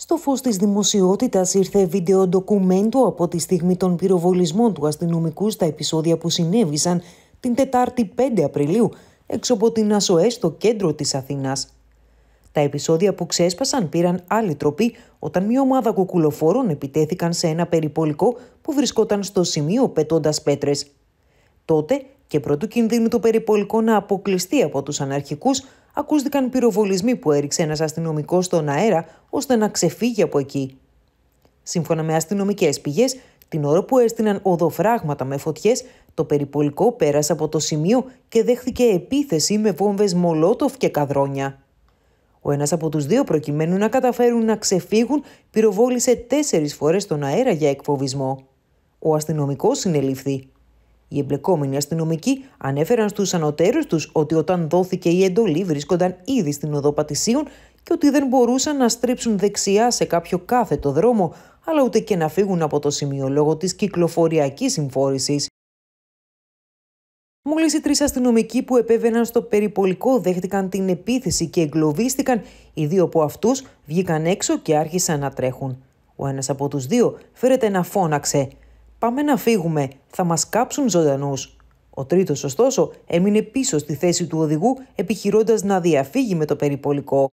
Στο φως της δημοσιότητας ήρθε βίντεο ντοκουμέντο από τη στιγμή των πυροβολισμών του αστυνομικού στα επεισόδια που συνέβησαν την Τετάρτη 5 Απριλίου έξω από την ΑΣΟΕ στο κέντρο της Αθήνα. Τα επεισόδια που ξέσπασαν πήραν άλλη τροπή όταν μια ομάδα κουκουλοφόρων επιτέθηκαν σε ένα περιπολικό που βρισκόταν στο σημείο πετώντας πέτρες. Τότε και πρώτου κινδύνου το περιπολικό να αποκλειστεί από τους αναρχικούς, ακούστηκαν πυροβολισμοί που έριξε ένας αστυνομικός στον αέρα ώστε να ξεφύγει από εκεί. Σύμφωνα με αστυνομικές πηγές, την ώρα που έστειναν οδοφράγματα με φωτιές, το περιπολικό πέρασε από το σημείο και δέχθηκε επίθεση με βόμβες μολότοφ και καδρόνια. Ο ένας από τους δύο προκειμένου να καταφέρουν να ξεφύγουν πυροβόλησε τέσσερις φορές τον αέρα για εκφοβισμό. Ο αστυνομικός συνελήφθη. Οι εμπλεκόμενοι αστυνομικοί ανέφεραν στους ανωτέρους τους ότι όταν δόθηκε η εντολή βρίσκονταν ήδη στην οδό Πατησίων και ότι δεν μπορούσαν να στρίψουν δεξιά σε κάποιο κάθετο δρόμο, αλλά ούτε και να φύγουν από το σημείο λόγω της κυκλοφοριακής συμφόρησης. Μόλις οι τρεις αστυνομικοί που επέβαιναν στο περιπολικό δέχτηκαν την επίθεση και εγκλωβίστηκαν, οι δύο από αυτούς βγήκαν έξω και άρχισαν να τρέχουν. Ο ένας από τους δύο φέρεται να φώναξε. Πάμε να φύγουμε, θα μας κάψουν ζωντανούς. Ο τρίτος ωστόσο έμεινε πίσω στη θέση του οδηγού επιχειρώντας να διαφύγει με το περιπολικό.